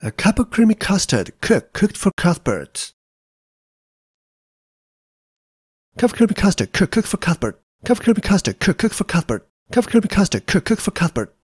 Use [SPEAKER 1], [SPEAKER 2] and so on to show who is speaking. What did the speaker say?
[SPEAKER 1] A cup of creamy custard, cook, cooked for Cuthbert. Cup of creamy custard, cook, cooked for Cuthbert. Cup of creamy custard, cook, cooked for Cuthbert. Cup of creamy custard, cook, cooked for Cuthbert.